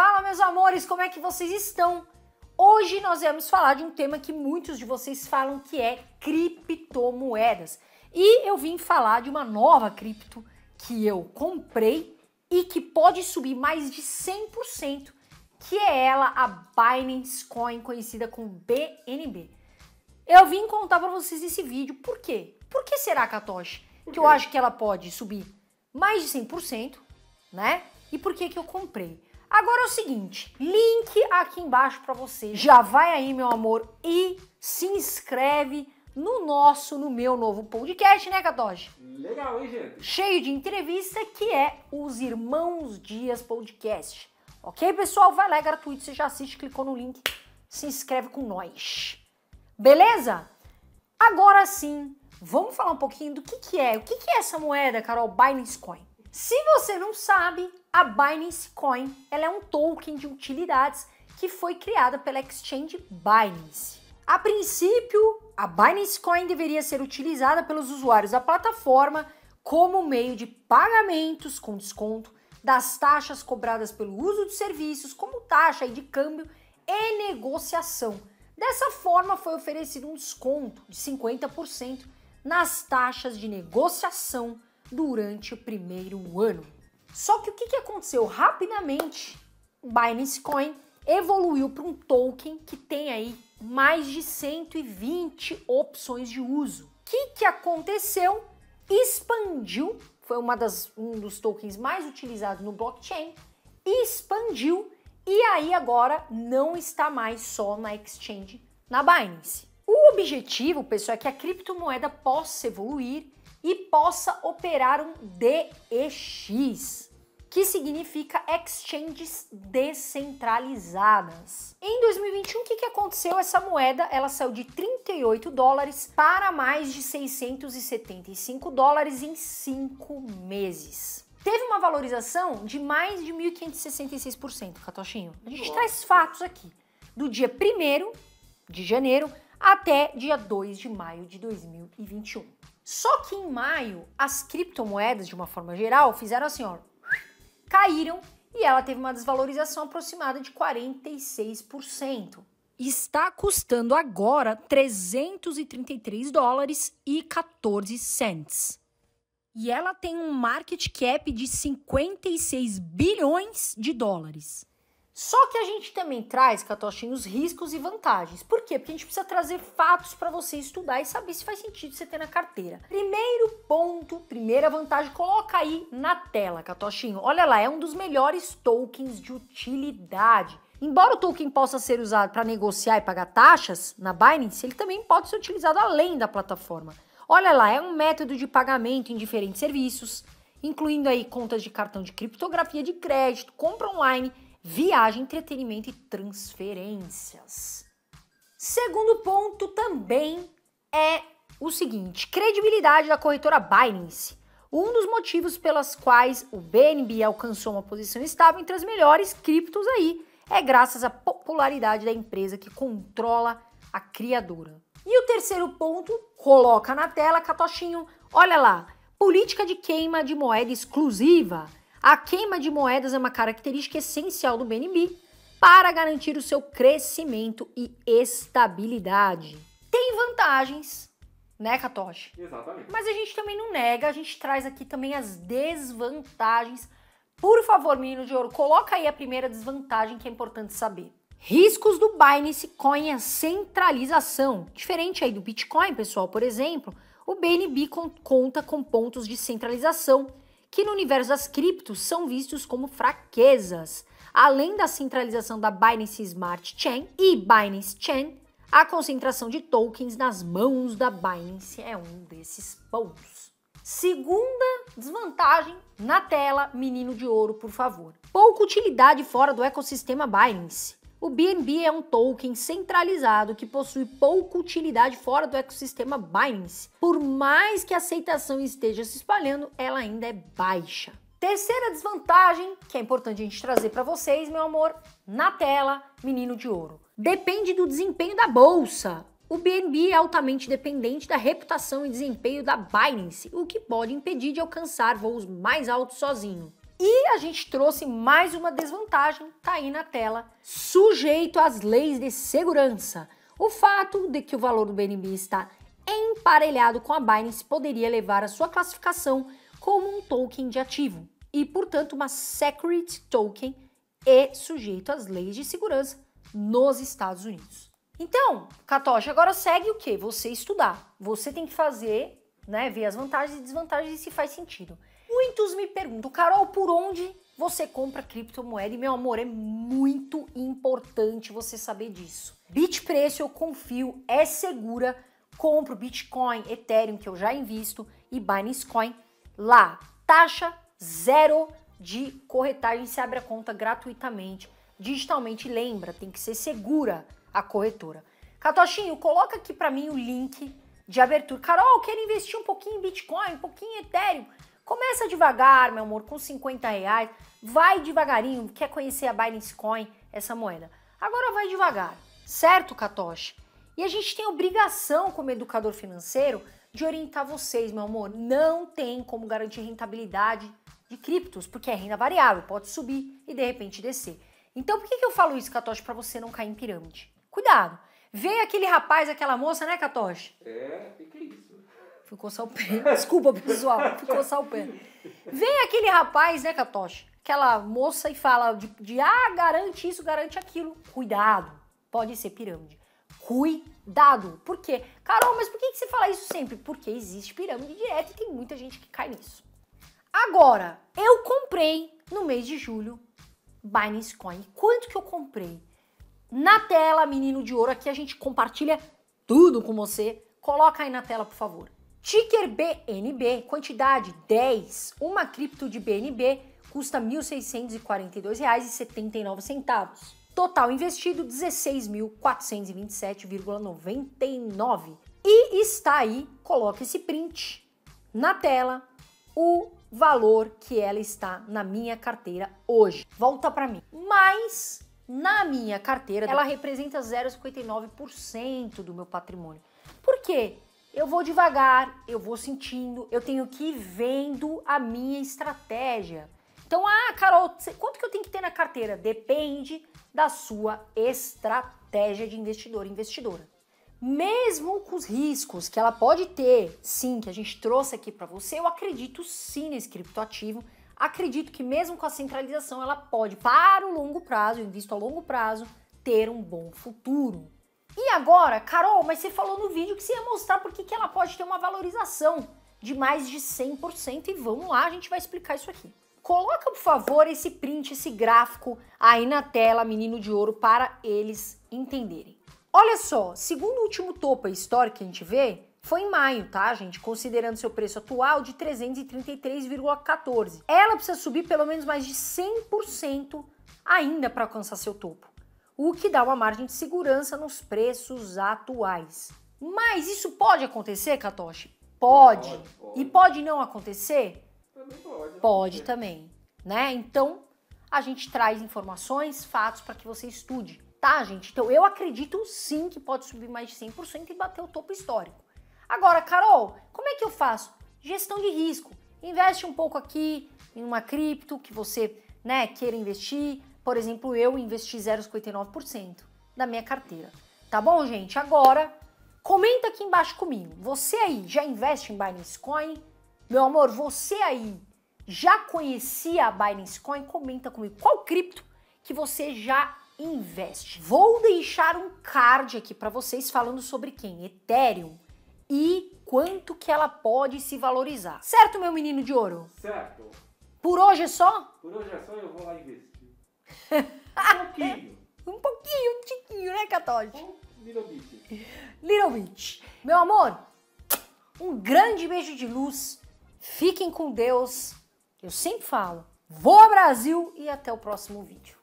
Fala, meus amores, como é que vocês estão? Hoje nós vamos falar de um tema que muitos de vocês falam que é criptomoedas. E eu vim falar de uma nova cripto que eu comprei e que pode subir mais de 100%, que é ela a Binance Coin, conhecida como BNB. Eu vim contar para vocês esse vídeo, por quê? Por que será, Katoshi, que eu acho que ela pode subir mais de 100%, né? E por que que eu comprei? Agora é o seguinte, link aqui embaixo para você. Já vai aí, meu amor, e se inscreve no nosso, no meu novo podcast, né, Catoche? Legal, hein, gente? Cheio de entrevista que é os Irmãos Dias Podcast. Ok, pessoal? Vai lá, é gratuito, você já assiste, clicou no link, se inscreve com nós. Beleza? Agora sim, vamos falar um pouquinho do que, que é, o que, que é essa moeda, Carol, Binance Coin? Se você não sabe, a Binance Coin ela é um token de utilidades que foi criada pela exchange Binance. A princípio, a Binance Coin deveria ser utilizada pelos usuários da plataforma como meio de pagamentos com desconto das taxas cobradas pelo uso de serviços, como taxa de câmbio e negociação. Dessa forma, foi oferecido um desconto de 50% nas taxas de negociação durante o primeiro ano. Só que o que, aconteceu? Rapidamente, Binance Coin evoluiu para um token que tem aí mais de 120 opções de uso. O que, que aconteceu? Expandiu, foi uma das, um dos tokens mais utilizados no blockchain, expandiu e aí agora não está mais só na exchange, na Binance. O objetivo, pessoal, é que a criptomoeda possa evoluir e possa operar um DEX, que significa exchanges descentralizadas. Em 2021, o que, que aconteceu? Essa moeda ela saiu de 38 dólares para mais de 675 dólares em cinco meses. Teve uma valorização de mais de 1.566%, Catochinho. A gente Nossa. traz fatos aqui. Do dia 1 de janeiro até dia 2 de maio de 2021. Só que em maio, as criptomoedas, de uma forma geral, fizeram assim, ó, caíram e ela teve uma desvalorização aproximada de 46%. Está custando agora 333 dólares e 14 cents. E ela tem um market cap de 56 bilhões de dólares. Só que a gente também traz, Catochinho, os riscos e vantagens. Por quê? Porque a gente precisa trazer fatos para você estudar e saber se faz sentido você ter na carteira. Primeiro ponto, primeira vantagem, coloca aí na tela, Catochinho. Olha lá, é um dos melhores tokens de utilidade. Embora o token possa ser usado para negociar e pagar taxas na Binance, ele também pode ser utilizado além da plataforma. Olha lá, é um método de pagamento em diferentes serviços, incluindo aí contas de cartão de criptografia de crédito, compra online viagem, entretenimento e transferências. Segundo ponto também é o seguinte: credibilidade da corretora Binance. Um dos motivos pelas quais o BNB alcançou uma posição estável entre as melhores criptos aí é graças à popularidade da empresa que controla a criadora. E o terceiro ponto, coloca na tela, Catochinho, olha lá, política de queima de moeda exclusiva a queima de moedas é uma característica essencial do BNB para garantir o seu crescimento e estabilidade. Tem vantagens, né, Katoshi? Exatamente. Mas a gente também não nega, a gente traz aqui também as desvantagens. Por favor, menino de ouro, coloca aí a primeira desvantagem que é importante saber. Riscos do Binance Coin é centralização. Diferente aí do Bitcoin, pessoal, por exemplo, o BNB conta com pontos de centralização que no universo das criptos são vistos como fraquezas. Além da centralização da Binance Smart Chain e Binance Chain, a concentração de tokens nas mãos da Binance é um desses pontos. Segunda desvantagem na tela, menino de ouro, por favor. Pouca utilidade fora do ecossistema Binance. O BNB é um token centralizado que possui pouca utilidade fora do ecossistema Binance. Por mais que a aceitação esteja se espalhando, ela ainda é baixa. Terceira desvantagem, que é importante a gente trazer para vocês, meu amor, na tela, menino de ouro. Depende do desempenho da bolsa. O BNB é altamente dependente da reputação e desempenho da Binance, o que pode impedir de alcançar voos mais altos sozinho. E a gente trouxe mais uma desvantagem, tá aí na tela, sujeito às leis de segurança. O fato de que o valor do BNB está emparelhado com a Binance poderia levar a sua classificação como um token de ativo e, portanto, uma security token e sujeito às leis de segurança nos Estados Unidos. Então, Catocha, agora segue o que? Você estudar. Você tem que fazer, né, ver as vantagens e desvantagens e se faz sentido. Muitos me perguntam, Carol, por onde você compra criptomoeda? E meu amor, é muito importante você saber disso. Bitpreço eu confio, é segura, compro Bitcoin, Ethereum que eu já invisto e Binance Coin lá. Taxa zero de corretagem, se abre a conta gratuitamente, digitalmente. Lembra, tem que ser segura a corretora. Catochinho, coloca aqui para mim o link de abertura. Carol, quero investir um pouquinho em Bitcoin, um pouquinho em Ethereum. Começa devagar, meu amor, com 50 reais. Vai devagarinho, quer conhecer a Binance Coin, essa moeda. Agora vai devagar, certo, Katoshi? E a gente tem obrigação como educador financeiro de orientar vocês, meu amor. Não tem como garantir rentabilidade de criptos, porque é renda variável, pode subir e de repente descer. Então, por que, que eu falo isso, Katoshi, para você não cair em pirâmide? Cuidado! Veio aquele rapaz, aquela moça, né, Katoshi? É, e que Fui coçar o pé. Desculpa, pessoal. Fui coçar o pé. Vem aquele rapaz, né, Katoshi? Aquela moça e fala de, de ah, garante isso, garante aquilo. Cuidado. Pode ser pirâmide. Cuidado. Por quê? Carol, mas por que, que você fala isso sempre? Porque existe pirâmide direta e tem muita gente que cai nisso. Agora, eu comprei no mês de julho Binance Coin. Quanto que eu comprei? Na tela, menino de ouro, aqui a gente compartilha tudo com você. Coloca aí na tela, por favor. Ticker BNB, quantidade 10, uma cripto de BNB custa R$ 1.642,79. Total investido 16.427,99. E está aí, coloca esse print na tela, o valor que ela está na minha carteira hoje. Volta para mim. Mas na minha carteira ela representa 0,59% do meu patrimônio. Por quê? Eu vou devagar, eu vou sentindo, eu tenho que ir vendo a minha estratégia. Então, ah, Carol, quanto que eu tenho que ter na carteira? Depende da sua estratégia de investidor e investidora. Mesmo com os riscos que ela pode ter, sim, que a gente trouxe aqui para você, eu acredito sim nesse criptoativo. Acredito que mesmo com a centralização, ela pode, para o longo prazo, eu invisto a longo prazo, ter um bom futuro. E agora, Carol, mas você falou no vídeo que você ia mostrar porque que ela pode ter uma valorização de mais de 100% e vamos lá, a gente vai explicar isso aqui. Coloca, por favor, esse print, esse gráfico aí na tela, menino de ouro, para eles entenderem. Olha só, segundo o último topo histórico que a gente vê, foi em maio, tá, gente? Considerando seu preço atual de 333,14. Ela precisa subir pelo menos mais de 100% ainda para alcançar seu topo o que dá uma margem de segurança nos preços atuais. Mas isso pode acontecer, Katoshi? Pode. pode, pode. E pode não acontecer? Também pode. Né? Pode também, né? Então, a gente traz informações, fatos para que você estude, tá, gente? Então, eu acredito sim que pode subir mais de 100% e bater o topo histórico. Agora, Carol, como é que eu faço? Gestão de risco. Investe um pouco aqui em uma cripto que você, né, queira investir, por exemplo, eu investi 0,59% da minha carteira. Tá bom, gente? Agora, comenta aqui embaixo comigo. Você aí já investe em Binance Coin? Meu amor, você aí já conhecia a Binance Coin? Comenta comigo qual cripto que você já investe. Vou deixar um card aqui para vocês falando sobre quem? Ethereum e quanto que ela pode se valorizar. Certo, meu menino de ouro? Certo. Por hoje é só? Por hoje é só, eu vou lá investir. Um pouquinho. um pouquinho, um tiquinho, né, Catote? Um little bit. Little bit. Meu amor, um grande beijo de luz. Fiquem com Deus. Eu sempre falo, Vou ao Brasil e até o próximo vídeo.